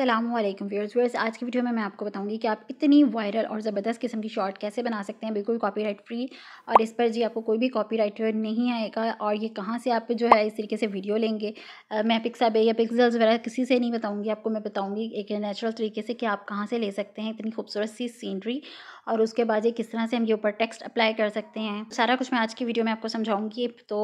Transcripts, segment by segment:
असलम व्यवर्स व्यवर्स आज की वीडियो में मैं आपको बताऊंगी कि आप इतनी वायरल और ज़बरदस्त किस्म की शॉर्ट कैसे बना सकते हैं बिल्कुल कॉपीराइट फ्री और इस पर जी आपको कोई भी कॉपीराइट नहीं आएगा और ये कहाँ से आप जो है इस तरीके से वीडियो लेंगे मैं पिक्सा बे या पिक्सल्स वगैरह किसी से नहीं बताऊँगी आपको मैं बताऊँगी एक नेचुरल तरीके से कि आप कहाँ से ले सकते हैं इतनी खूबसूरत सी सीनरी और उसके बाद ये किस तरह से हम ये ऊपर टेक्स्ट अप्लाई कर सकते हैं सारा कुछ मैं आज की वीडियो में आपको समझाऊंगी तो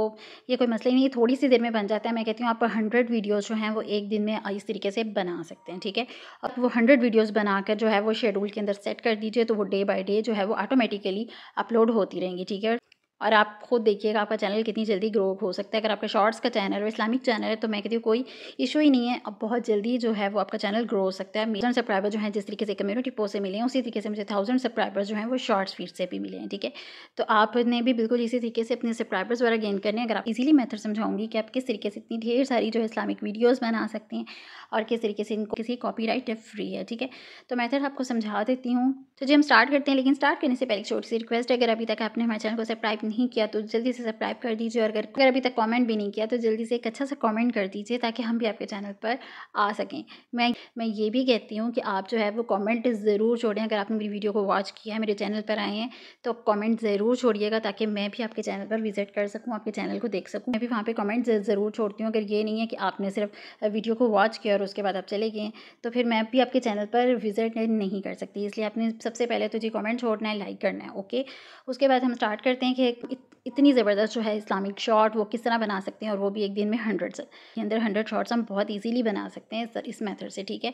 ये कोई मसला ही नहीं है थोड़ी सी देर में बन जाता है मैं कहती हूँ आप हंड्रेड वीडियोज़ जो हैं वो एक दिन में इस तरीके से बना सकते हैं ठीक है अब वो हंड्रेड वीडियोज़ बनाकर जो है वो शेड्यूल के अंदर सेट कर दीजिए तो वो डे बाई डे जो है वो ऑटोमेटिकली अपलोड होती रहेंगी ठीक है और आप खुद देखिएगा आपका चैनल कितनी जल्दी ग्रो हो सकता है अगर आपका शॉर्ट्स का चैनल और इस्लामिक चैनल है तो मैं कहती हूँ कोई इशू ही नहीं है अब बहुत जल्दी जो है वो आपका चैनल ग्रो हो सकता है मिलियन सब्सक्राइबर जो है जिस तरीके से कम्युनिटी पोस्ट से मिले हैं उसी तरीके से मुझे थाउजेंड सब्सक्राइबर जो हैं वो शॉर्ट्स फीड से भी मिले हैं ठीक है तो आपने भी बिल्कुल इसी तरीके से अपने सब्सक्राइबर्स द्वारा गेन करने अगर आप इजीली मैथड समझाऊंगी कि आप किस तरीके से इतनी ढेर सारी जो है इस्लामिक वीडियोज़ बना सकते हैं और किस तरीके से इनको किसी कॉपी राइट फ्री है ठीक है तो मैथड आपको समझा देती हूँ तो जी हम स्टार्ट करते हैं लेकिन स्टार्ट करने से पहले छोटी सी रिक्वेस्ट है अगर अभी तक आपने हमारे चैनल को सब्सक्राइब नहीं किया तो जल्दी से सब्सक्राइब कर दीजिए और अगर अगर अभी तक कमेंट भी नहीं किया तो जल्दी से एक अच्छा सा कमेंट कर दीजिए ताकि हम भी आपके चैनल पर आ सकें मैं मैं ये भी कहती हूँ कि आप जो है वो कमेंट ज़रूर छोड़ें अगर आपने मेरी वीडियो को वॉच किया है मेरे चैनल पर आए हैं तो कॉमेंट ज़रूर छोड़िएगा ताकि मैं भी आपके चैनल पर विजिट कर सकूँ आपके चैनल को देख सकूँ मैं भी वहाँ पर कॉमेंट ज़रूर छोड़ती हूँ अगर ये नहीं है कि आपने सिर्फ वीडियो को वॉच किया और उसके बाद आप चले गए तो फिर मैं भी आपके चैनल पर विजिट नहीं कर सकती इसलिए आपने सबसे पहले तो जी कमेंट छोड़ना है लाइक करना है ओके उसके बाद हम स्टार्ट करते हैं कि इत, इतनी ज़बरदस्त जो है इस्लामिक शॉट वो किस तरह बना सकते हैं और वो भी एक दिन में हंड्रेड के अंदर हंड्रेड शॉट्स हम बहुत इजीली बना सकते हैं इस मेथड से ठीक है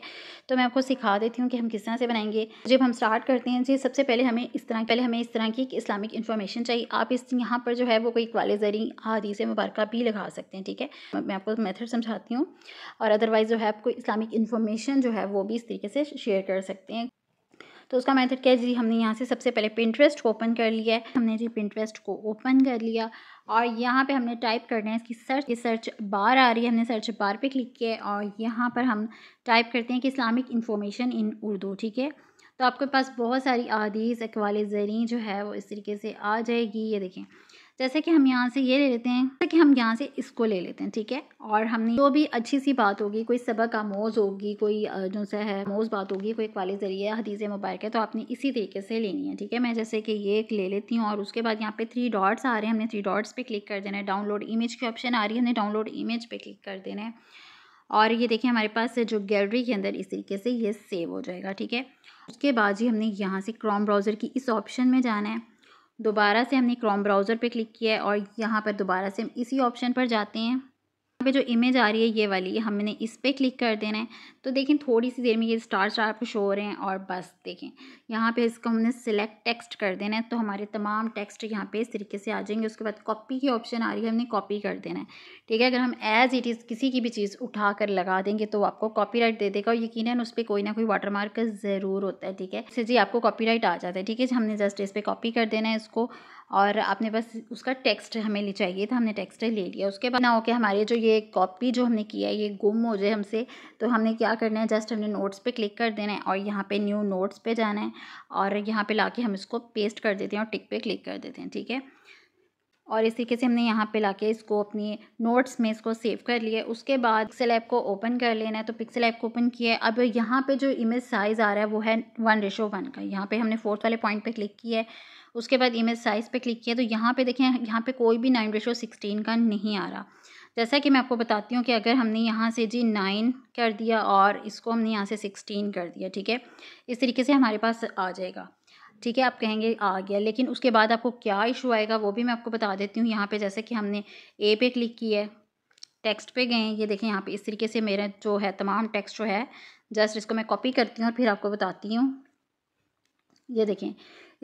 तो मैं आपको सिखा देती हूँ कि हम किस तरह से बनाएंगे जब हम स्टार्ट करते हैं जी सबसे पहले हमें इस तरह पहले हमें इस तरह की इस्लामिक इन्फॉर्मेशन चाहिए आप इस यहाँ पर जो है वो कोई वाले जरिए से मुबारक भी लगा सकते हैं ठीक है मैं आपको मैथड समझाती हूँ और अदरवाइज़ जो है आपको इस्लामिक इन्फॉर्मेशन जो है वो भी इस तरीके से शेयर कर सकते हैं तो उसका मेथड क्या है जी हमने यहाँ से सबसे पहले पिंटरेस्ट को ओपन कर लिया है हमने जी पिंटरेस्ट को ओपन कर लिया और यहाँ पे हमने टाइप करना है इसकी सर्च की सर्च बार आ रही है हमने सर्च बार पे क्लिक किया है और यहाँ पर हम टाइप करते हैं कि इस्लामिक इन्फॉर्मेशन इन उर्दू ठीक है तो आपके पास बहुत सारी आदीस अकवाल जरिए जो है वो इस तरीके से आ जाएगी ये देखें जैसे कि हम यहाँ से ये ले लेते हैं जैसे कि हम यहाँ से इसको ले लेते हैं ठीक है और हमने जो भी अच्छी सी बात होगी कोई सबक आमोज होगी कोई जो सा है मोज बात होगी कोई वाले ज़रिए हदीज़ मुबारक है तो आपने इसी तरीके से लेनी है ठीक है मैं जैसे कि ये एक ले लेती हूँ और उसके बाद यहाँ पे थ्री डॉट्स आ रहे हैं हमने थ्री डॉट्स पे क्लिक कर देना है डाउनलोड इमेज की ऑप्शन आ रही है हमने डाउनलोड इमेज पर क्लिक कर देना है और ये देखिए हमारे पास जो गैलरी के अंदर इस तरीके से ये सेव हो जाएगा ठीक है उसके बाद ही हमने यहाँ से क्रॉम ब्राउज़र की इस ऑप्शन में जाना है दोबारा से हमने क्रोम ब्राउज़र पे क्लिक किया है और यहाँ पर दोबारा से हम इसी ऑप्शन पर जाते हैं पे जो इमेज आ रही है ये वाली हमने इस पर क्लिक कर देना है तो देखें थोड़ी सी देर में ये स्टार स्टार आपको शो हो रहे हैं और बस देखें यहाँ पे इसको हमने सिलेक्ट टेक्स्ट कर देना है तो हमारे तमाम टेक्स्ट यहाँ पे इस तरीके से आ जाएंगे उसके बाद कॉपी की ऑप्शन आ रही है हमने कॉपी कर देना है ठीक है अगर हम एज़ इट इज़ किसी की भी चीज़ उठा कर लगा देंगे तो आपको कॉपी दे देगा और यकीन उस पर कोई ना कोई वाटर मार्क ज़रूर होता है ठीक है सर जी आपको कॉपी आ जाता है ठीक है हमने जस्ट इस पर कॉपी कर देना है इसको और आपने बस उसका टेक्स्ट हमें ले चाहिए था हमने टेक्स्ट ले लिया उसके बाद ना होके हमारे जो ये कॉपी जो हमने किया है ये गुम हो जाए हमसे तो हमने क्या करना है जस्ट हमने नोट्स पे क्लिक कर देना है और यहाँ पे न्यू नोट्स पे जाना है और यहाँ पे ला हम इसको पेस्ट कर देते हैं और टिक पे क्लिक कर देते हैं ठीक है और इस तरीके से हमने यहाँ पे लाके इसको अपनी नोट्स में इसको सेव कर लिए उसके बाद पिक्सल ऐप को ओपन कर लेना है तो पिक्सल ऐप को ओपन किया है अब यहाँ पे जो इमेज साइज़ आ रहा है वो है वन रेशो वन का यहाँ पे हमने फोर्थ वाले पॉइंट पे क्लिक किया है उसके बाद इमेज साइज़ पे क्लिक किया तो यहाँ पे देखें यहाँ पे कोई भी नाइन रेशो सिक्सटीन का नहीं आ रहा जैसा कि मैं आपको बताती हूँ कि अगर हमने यहाँ से जी नाइन कर दिया और इसको हमने यहाँ से सिक्सटीन कर दिया ठीक है इस तरीके से हमारे पास आ जाएगा ठीक है आप कहेंगे आ गया लेकिन उसके बाद आपको क्या इशू आएगा वो भी मैं आपको बता देती हूँ यहाँ पे जैसे कि हमने ए पे क्लिक किया है टेक्स्ट पे गए ये देखें यहाँ पे इस तरीके से मेरा जो है तमाम टेक्स्ट जो है जस्ट इसको मैं कॉपी करती हूँ और फिर आपको बताती हूँ ये देखें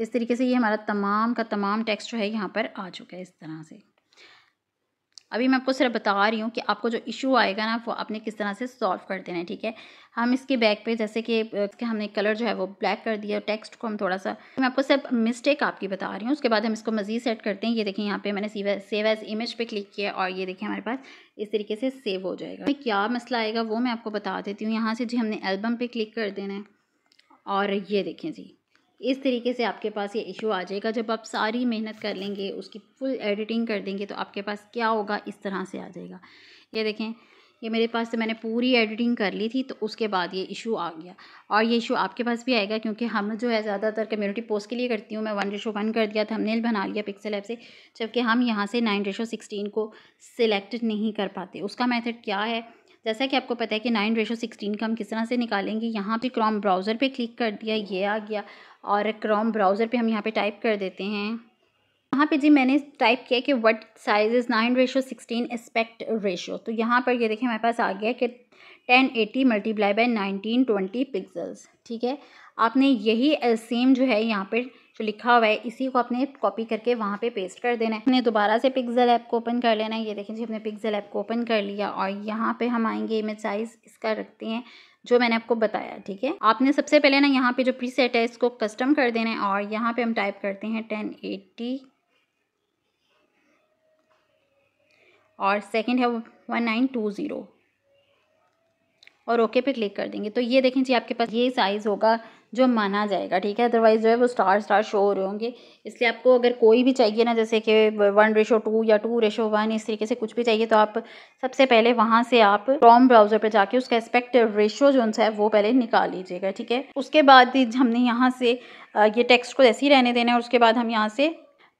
इस तरीके से ये हमारा तमाम का तमाम टेक्स्ट जो है यहाँ पर आ चुका है इस तरह से अभी मैं आपको सिर्फ बता रही हूँ कि आपको जो इशू आएगा ना वो आपने किस तरह से सॉल्व कर देना है ठीक है हम इसके बैक पे जैसे कि इसके हमने कलर जो है वो ब्लैक कर दिया टेक्स्ट को हम थोड़ा सा मैं आपको सिर्फ मिस्टेक आपकी बता रही हूँ उसके बाद हम इसको मज़ीद सेट करते हैं ये देखें यहाँ पे मैंने सेव एज इमेज पे क्लिक किया और ये देखें हमारे पास इस तरीके से सेव हो जाएगा तो क्या मसला आएगा वो मैं आपको बता देती हूँ यहाँ से जी हमने एल्बम पर क्लिक कर देना है और ये देखें जी इस तरीके से आपके पास ये इशू आ जाएगा जब आप सारी मेहनत कर लेंगे उसकी फुल एडिटिंग कर देंगे तो आपके पास क्या होगा इस तरह से आ जाएगा ये देखें ये मेरे पास से मैंने पूरी एडिटिंग कर ली थी तो उसके बाद ये इशू आ गया और ये इशू आपके पास भी आएगा क्योंकि हम जो है ज़्यादातर कम्युनिटी पोस्ट के लिए करती हूँ मैं वन रेशो वन कर दिया हमनेल बना लिया पिक्सल ऐप से जबकि हम यहाँ से नाइन रेशो सिक्सटीन को सिलेक्ट नहीं कर पाते उसका मैथड क्या है जैसा कि आपको पता है कि नाइन रेशो सिक्सटीन का हम किस तरह से निकालेंगे यहाँ पे क्रोम ब्राउज़र पे क्लिक कर दिया ये आ गया और क्रोम ब्राउज़र पे हम यहाँ पे टाइप कर देते हैं यहाँ पे जी मैंने टाइप किया कि what size is nine ratio sixteen aspect ratio तो यहाँ पर ये देखिए हमारे पास आ गया कि ten eighty multiply by nineteen twenty pixels ठीक है आपने यही सेम जो है यहाँ पर जो लिखा हुआ है इसी को आपने कॉपी करके वहाँ पे पेस्ट कर देना है हमने दोबारा से पिक्सल ऐप को ओपन कर लेना है ये देखें जी हमने पिक्सल ऐप को ओपन कर लिया और यहाँ पे हम आएंगे इमेज साइज़ इसका रखते हैं जो मैंने आपको बताया ठीक है आपने सबसे पहले ना यहाँ पे जो सेट है इसको कस्टम कर देना है और यहाँ पे हम टाइप करते हैं टेन एट्टी और सेकेंड है वन नाइन टू ज़ीरो और ओके पे क्लिक कर देंगे तो ये देखें जी आपके पास ये साइज़ होगा जो माना जाएगा ठीक है अदरवाइज़ जो है वो स्टार स्टार शो हो रहे होंगे इसलिए आपको अगर कोई भी चाहिए ना जैसे कि वन रेशो टू या टू रेशो वन इस तरीके से कुछ भी चाहिए तो आप सबसे पहले वहाँ से आप क्रॉम ब्राउज़र पर जाके उसका एस्पेक्ट रेशो जो है वो पहले निकाल लीजिएगा ठीक है उसके बाद हमने यहाँ से ये टेक्स्ट को ऐसे ही रहने देना है और उसके बाद हम यहाँ से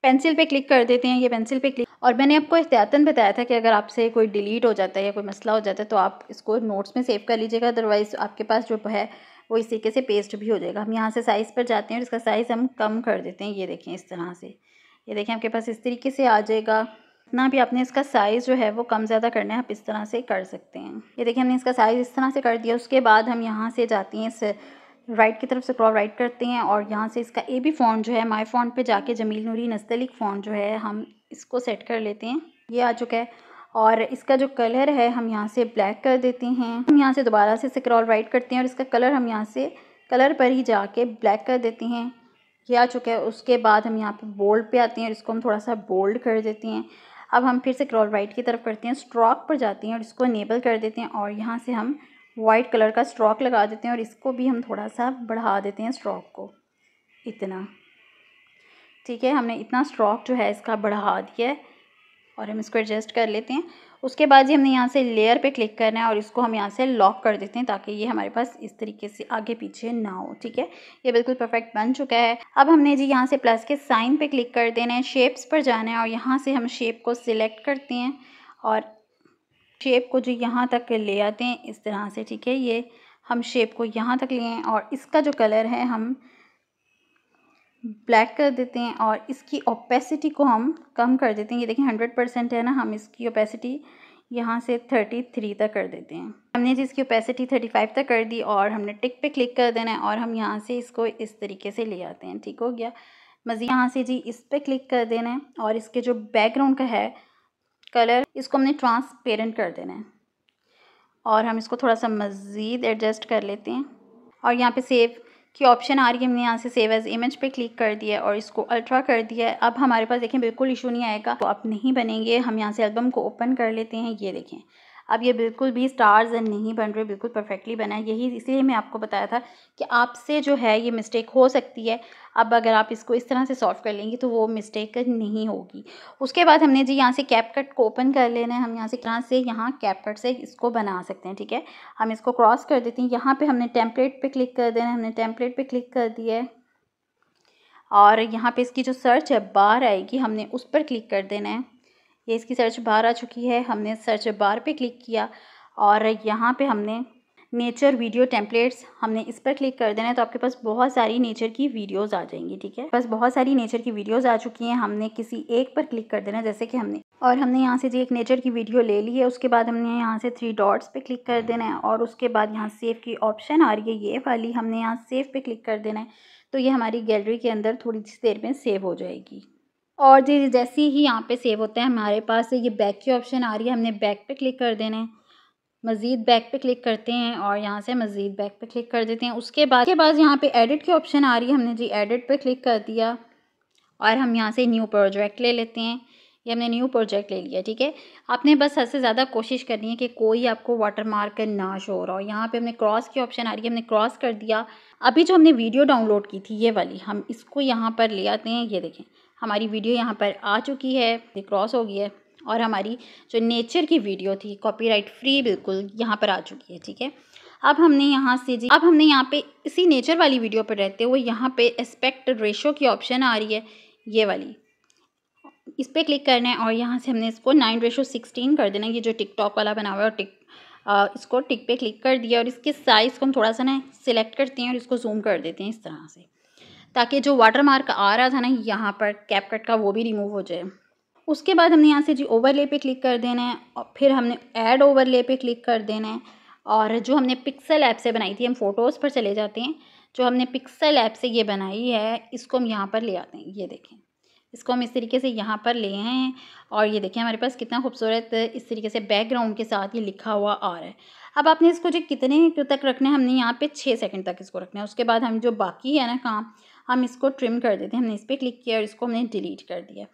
पेंसिल पे क्लिक कर देते हैं ये पेंसिल पे क्लिक और मैंने आपको एहतियातन बताया था कि अगर आपसे कोई डिलीट हो जाता है या कोई मसला हो जाता है तो आप इसको नोट्स में सेव कर लीजिएगा अदरवाइज़ आपके पास जो है वो इस तरीके से पेस्ट भी हो जाएगा हम यहाँ से साइज़ पर जाते हैं और इसका साइज़ हम कम कर देते हैं ये देखें इस तरह से ये देखें आपके पास इस तरीके से आ जाएगा इतना भी आपने इसका साइज़ जो है वो कम ज़्यादा करना है आप इस तरह से कर सकते हैं ये देखिए हमने इसका साइज़ इस तरह से कर दिया उसके बाद हम यहाँ से जाते हैं इस राइट की तरफ से क्रॉप राइट करते हैं और यहाँ से इसका ए बी फ़ॉन्ट जो है माई फ़ॉन्ट पे जाके जमील नूरी नस्तलिक फ़ॉन्ट जो है हम इसको सेट कर लेते हैं ये आ चुका है और इसका जो कलर है हम यहाँ से ब्लैक कर देते हैं हम यहाँ से दोबारा से इसे क्रॉल राइट करते हैं और इसका कलर हम यहाँ से कलर पर ही जाके ब्लैक कर देते हैं ये आ चुका है उसके बाद हम यहाँ पे बोल्ड पे आते हैं और इसको हम थोड़ा सा बोल्ड कर देते हैं अब हम फिर से क्रॉल राइट की तरफ करते हैं स्ट्रॉक पर जाते हैं और इसको इनेबल कर देते हैं और यहाँ से हम वाइट कलर का स्ट्रॉक लगा देते हैं और इसको भी हम थोड़ा सा बढ़ा देते हैं स्ट्रॉक को इतना ठीक है हमने इतना स्ट्रॉक जो है इसका बढ़ा दिया है और हम इसको एडजस्ट कर लेते हैं उसके बाद जी हमने यहाँ से लेयर पे क्लिक करना है और इसको हम यहाँ से लॉक कर देते हैं ताकि ये हमारे पास इस तरीके से आगे पीछे ना हो ठीक है ये बिल्कुल परफेक्ट बन चुका है अब हमने जी यहाँ से प्लस के साइन पे क्लिक कर देना है शेप्स पर जाना है और यहाँ से हम शेप को सिलेक्ट करते हैं और शेप को जो यहाँ तक ले आते हैं इस तरह से ठीक है ये हम शेप को यहाँ तक लें और इसका जो कलर है हम ब्लैक कर देते हैं और इसकी ओपेसिटी को हम कम कर देते हैं ये देखें हंड्रेड परसेंट है ना हम इसकी ओपेसिटी यहाँ से थर्टी थ्री तक कर देते हैं हमने जिसकी ओपेसिटी थर्टी फाइव तक कर दी और हमने टिक पे क्लिक कर देना है और हम यहाँ से इसको इस तरीके से ले आते हैं ठीक हो गया मज़ीद यहाँ से जी इस पर क्लिक कर देना है और इसके जो बैकग्राउंड का है कलर इसको हमने ट्रांसपेरेंट कर देना है और हम इसको थोड़ा सा मज़ीद एडजस्ट कर लेते हैं और यहाँ पे सेव कि ऑप्शन आ रही है हमने यहाँ से सेव एज इमेज पे क्लिक कर दिया है और इसको अल्ट्रा कर दिया है अब हमारे पास देखें बिल्कुल इशू नहीं आएगा तो अब नहीं बनेंगे हम यहाँ से एल्बम को ओपन कर लेते हैं ये देखें अब ये बिल्कुल भी स्टार्स नहीं बन रहे बिल्कुल परफेक्टली बना है यही इसलिए मैं आपको बताया था कि आपसे जो है ये मिस्टेक हो सकती है अब अगर आप इसको इस तरह से सॉल्व कर लेंगे तो वो मिस्टेक नहीं होगी उसके बाद हमने जी यहाँ से कैप कट को ओपन कर लेना है हम यहाँ से तरह से यहाँ कैप कट से इसको बना सकते हैं ठीक है हम इसको क्रॉस कर देते हैं यहाँ पर हमने टेम्पलेट पर क्लिक कर देना है हमने टेम्पलेट पर क्लिक कर दिया है और यहाँ पे इसकी जो सर्च है बार आएगी हमने उस पर क्लिक कर देना है ये इसकी सर्च बार आ चुकी है हमने सर्च बार पे क्लिक किया और यहाँ पे हमने नेचर वीडियो टेम्पलेट्स हमने इस पर क्लिक कर देना है तो आपके पास बहुत सारी नेचर की वीडियोज़ आ जाएंगी ठीक है बस बहुत सारी नेचर की वीडियोज़ आ चुकी हैं हमने किसी एक पर क्लिक कर देना जैसे कि हमने और हमने यहाँ से जी एक नेचर की वीडियो ले ली है उसके बाद हमने यहाँ से थ्री डॉट्स पे क्लिक कर देना है और उसके बाद यहाँ सेव की ऑप्शन आ रही है ये वाली हमने यहाँ सेव पे क्लिक कर देना है तो ये हमारी गैलरी के अंदर थोड़ी सी देर में सेव हो जाएगी और जी जैसे ही यहाँ पे सेव होता है हमारे पास ये बैक की ऑप्शन आ रही है हमने बैक पे क्लिक कर देना है मज़ीद बैक पे क्लिक करते हैं और यहाँ से मज़ीद बैक पे क्लिक कर देते हैं उसके बाद के बाद यहाँ पे एडिट की ऑप्शन आ रही है हमने जी एडिट पे क्लिक कर दिया और हम यहाँ से न्यू प्रोजेक्ट ले लेते हैं ये हमने न्यू प्रोजेक्ट ले लिया ठीक है आपने बस हद से ज़्यादा कोशिश करनी है कि कोई आपको वाटर मार्क ना शो हो रहा हो यहाँ पे हमने क्रॉस की ऑप्शन आ रही है हमने क्रॉस कर दिया अभी जो हमने वीडियो डाउनलोड की थी ये वाली हम इसको यहाँ पर ले आते हैं ये देखें हमारी वीडियो यहाँ पर आ चुकी है क्रॉस हो गई है और हमारी जो नेचर की वीडियो थी कॉपीराइट फ्री बिल्कुल यहाँ पर आ चुकी है ठीक है अब हमने यहाँ से जी अब हमने यहाँ पे इसी नेचर वाली वीडियो पर रहते हुए यहाँ पे एस्पेक्ट रेशो की ऑप्शन आ रही है ये वाली इस पर क्लिक करना है और यहाँ से हमने इसको नाइन रेशो सिक्सटीन कर देना ये जो टिकटॉक वाला बना हुआ है और टिक आ, इसको टिक पे क्लिक कर दिया और इसके साइज़ को हम थोड़ा सा ना सिलेक्ट करते हैं और इसको जूम कर देते हैं इस तरह से ताकि जो वाटर मार्क आ रहा था ना यहाँ पर कैप कट का वो भी रिमूव हो जाए उसके बाद हमने यहाँ से जी ओवरले पे क्लिक कर देना है और फिर हमने ऐड ओवरले पे क्लिक कर देना है और जो हमने पिक्सल ऐप से बनाई थी हम फ़ोटोज़ पर चले जाते हैं जो हमने पिक्सल ऐप से ये बनाई है इसको हम यहाँ पर ले आते हैं ये देखें इसको हम इस तरीके से यहाँ पर ले हैं और ये देखें हमारे पास कितना खूबसूरत इस तरीके से बैकग्राउंड के साथ ये लिखा हुआ आ रहा है अब आपने इसको जो कितने तक रखना है हमने यहाँ पे छः सेकंड तक इसको रखना है उसके बाद हम जो बाकी है ना काम हम इसको ट्रिम कर देते हैं हमने इस पर क्लिक किया और इसको हमने डिलीट कर दिया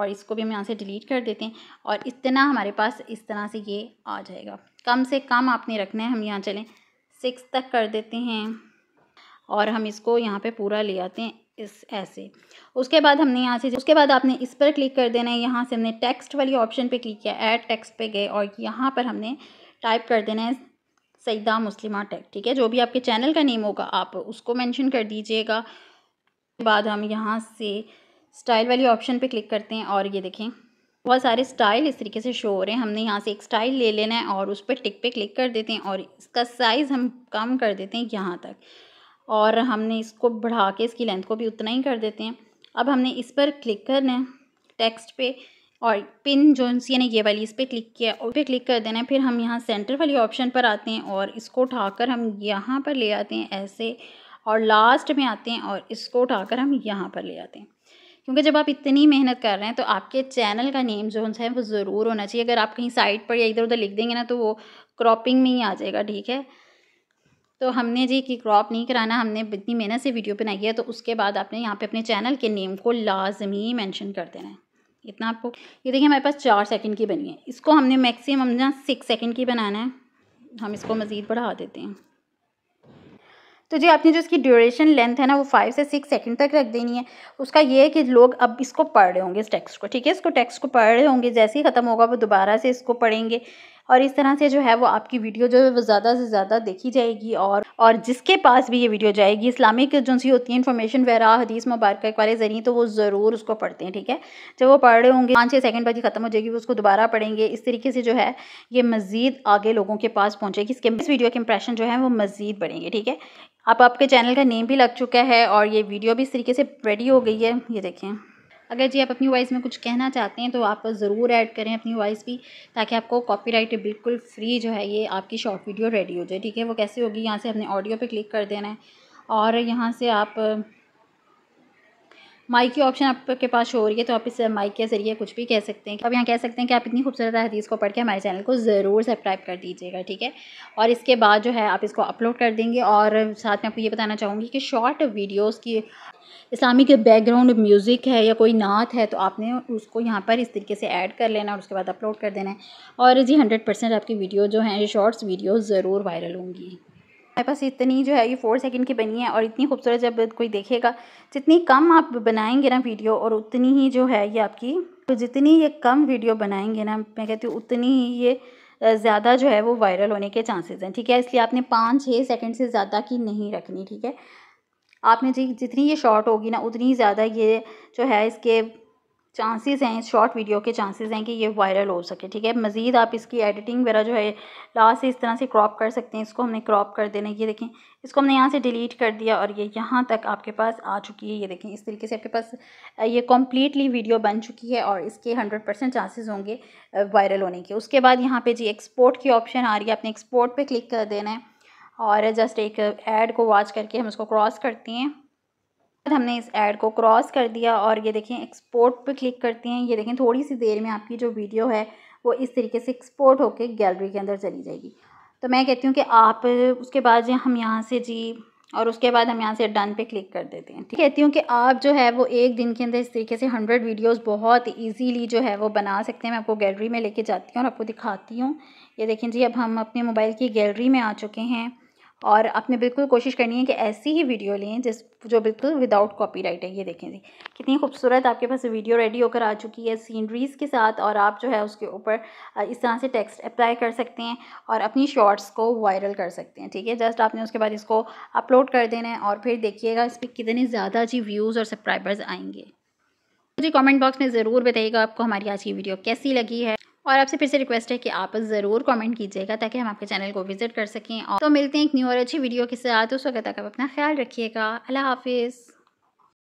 और इसको भी हम यहाँ से डिलीट कर देते हैं और इतना हमारे पास इस तरह से ये आ जाएगा कम से कम आपने रखना है हम यहाँ चलें सिक्स तक कर देते हैं और हम इसको यहाँ पे पूरा ले आते हैं इस ऐसे उसके बाद हमने यहाँ से उसके बाद आपने इस पर क्लिक कर देना है यहाँ से हमने टेक्स्ट वाली ऑप्शन पे क्लिक किया ऐड टेक्स्ट पे गए और यहाँ पर हमने टाइप कर देना है सईदा मुस्लिमा टेक ठीक है जो भी आपके चैनल का नेम होगा आप उसको मेंशन कर दीजिएगा बाद हम यहाँ से स्टाइल वाली ऑप्शन पे क्लिक करते हैं और ये देखें बहुत सारे स्टाइल इस तरीके से शो हो रहे हैं हमने यहाँ से एक स्टाइल ले लेना है और उस पर टिक पे क्लिक कर देते हैं और इसका साइज़ हम कम कर देते हैं यहाँ तक और हमने इसको बढ़ा के इसकी लेंथ को भी उतना ही कर देते हैं अब हमने इस पर क्लिक करना है टेक्स्ट पे और पिन जो सी ने ये वाली इस पर क्लिक किया और पे क्लिक कर देना है फिर हम यहाँ सेंटर वाली ऑप्शन पर आते हैं और इसको उठाकर हम यहाँ पर ले आते हैं ऐसे और लास्ट में आते हैं और इसको उठाकर हम यहाँ पर ले आते हैं क्योंकि जब आप इतनी मेहनत कर रहे हैं तो आपके चैनल का नेम जो है वो ज़रूर होना चाहिए अगर आप कहीं साइड पर या इधर उधर लिख देंगे ना तो वो क्रॉपिंग में ही आ जाएगा ठीक है तो हमने जी कि क्रॉप नहीं कराना हमने इतनी मेहनत से वीडियो बनाई है तो उसके बाद आपने यहाँ पे अपने चैनल के नेम को लाजमी मेंशन कर देना है इतना आपको ये देखिए हमारे पास चार सेकंड की बनी है इसको हमने मैक्सिमम ना सिक्स सेकंड की बनाना है हम इसको मज़ीद बढ़ा देते हैं तो जी आपने जो इसकी ड्यूरेशन लेंथ है ना वो फाइव से सिक्स सेकंड तक रख देनी है उसका ये है कि लोग अब इसको पढ़ रहे होंगे इस टेक्स्ट को ठीक है इसको टेक्स्ट को पढ़ रहे होंगे जैसे ही ख़त्म होगा वो दोबारा से इसको पढ़ेंगे और इस तरह से जो है वो आपकी वीडियो जो है वो ज़्यादा से ज़्यादा देखी जाएगी और और जिसके पास भी ये वीडियो जाएगी इस्लामिक जो सी होती है इन्फॉर्मेशन वगैरह हदीस मुबारक वाले जरिए तो वो ज़रूर उसको पढ़ते हैं ठीक है जब वो पढ़ रहे होंगे पाँच छः सेकंड बाद ही ख़त्म हो जाएगी वो उसको दोबारा पढ़ेंगे इस तरीके से जो है ये मज़ीद आगे लोगों के पास पहुँचेगी इसके इस वीडियो के इंप्रेशन जो है वो मज़ीद बढ़ेंगे ठीक है अब आपके चैनल का नेम भी लग चुका है और ये वीडियो भी इस तरीके से रेडी हो गई है ये देखें अगर जी आप अपनी वॉइस में कुछ कहना चाहते हैं तो आप ज़रूर ऐड करें अपनी वॉइस भी ताकि आपको राइट बिल्कुल फ्री जो है ये आपकी शॉर्ट वीडियो रेडी हो जाए ठीक है वो कैसे होगी यहाँ से अपने ऑडियो पर क्लिक कर देना है और यहाँ से आप माइक की ऑप्शन आपके पास हो रही है तो आप इस माइक के ज़रिए कुछ भी कह सकते हैं आप यहाँ कह सकते हैं कि आप इतनी खूबसूरत हदीस को पढ़ के हमारे चैनल को ज़रूर सब्सक्राइब कर दीजिएगा ठीक है और इसके बाद जो है आप इसको अपलोड कर देंगे और साथ में आपको ये बताना चाहूँगी कि शॉर्ट वीडियोज़ की इस्लामिक बैकग्राउंड म्यूज़िक है या कोई नात है तो आपने उसको यहाँ पर इस तरीके से ऐड कर लेना और उसके बाद अपलोड कर देना है और जी हंड्रेड परसेंट आपकी वीडियो जो हैं शॉर्ट्स वीडियो ज़रूर वायरल होंगी हमारे पास इतनी जो है ये फोर सेकंड की बनी है और इतनी खूबसूरत जब कोई देखेगा जितनी कम आप बनाएंगे ना वीडियो और उतनी ही जो है ये आपकी तो जितनी ये कम वीडियो बनाएंगे ना मैं कहती हूँ उतनी ही ये ज़्यादा जो है वो वायरल होने के चांसेस हैं ठीक है इसलिए आपने पाँच छः सेकेंड से ज़्यादा की नहीं रखनी ठीक है आपने जितनी ये शॉर्ट होगी ना उतनी ज़्यादा ये जो है इसके चांसेस हैं शॉर्ट वीडियो के चांसेस हैं कि ये वायरल हो सके ठीक है मज़ीद आप इसकी एडिटिंग वगैरह जो है लास्ट से इस तरह से क्रॉप कर सकते हैं इसको हमने क्रॉप कर देना ये देखें इसको हमने यहाँ से डिलीट कर दिया और ये यहाँ तक आपके पास आ चुकी है ये देखें इस तरीके से आपके पास ये कम्प्लीटली वीडियो बन चुकी है और इसके हंड्रेड परसेंट चांसेज़ होंगे वायरल होने के उसके बाद यहाँ पर जी एक्सपोर्ट की ऑप्शन आ रही है आपने एक्सपोर्ट पर क्लिक कर देना है और जस्ट एक एड को वॉच करके हम उसको क्रॉस करते हैं हमने इस ऐड को क्रॉस कर दिया और ये देखें एक्सपोर्ट पे क्लिक करते हैं ये देखें थोड़ी सी देर में आपकी जो वीडियो है वो इस तरीके से एक्सपोर्ट होकर गैलरी के अंदर चली जाएगी तो मैं कहती हूँ कि आप उसके बाद हम यहाँ से जी और उसके बाद हम यहाँ से डन पे क्लिक कर देते हैं ठीक कहती हूँ कि आप जो है वो एक दिन के अंदर इस तरीके से हंड्रेड वीडियोस बहुत इजीली जो है वो बना सकते हैं मैं आपको गैलरी में लेके जाती हूँ और आपको दिखाती हूँ ये देखें जी अब हम अपने मोबाइल की गैलरी में आ चुके हैं और आपने बिल्कुल कोशिश करनी है कि ऐसी ही वीडियो लें जिस जो बिल्कुल विदाउट राइट है ये देखें जी कितनी खूबसूरत आपके पास वीडियो रेडी होकर आ चुकी है सीनरीज़ के साथ और आप जो है उसके ऊपर इस तरह से टेक्स्ट अप्लाई कर सकते हैं और अपनी शॉर्ट्स को वायरल कर सकते हैं ठीक है जस्ट आपने उसके बाद इसको अपलोड कर देना है और फिर देखिएगा इस पर कितने ज़्यादा जी व्यूज़ और सब्सक्राइबर्स आएंगे मुझे कॉमेंट बॉक्स में ज़रूर बताइएगा आपको हमारी आज की वीडियो कैसी लगी है और आपसे फिर से रिक्वेस्ट है कि आप ज़रूर कमेंट कीजिएगा ताकि हम आपके चैनल को विजिट कर सकें और तो मिलते हैं एक न्यू और अच्छी वीडियो के साथ उस वक्त तक आप अपना ख्याल रखिएगा अल्लाह हाफिज़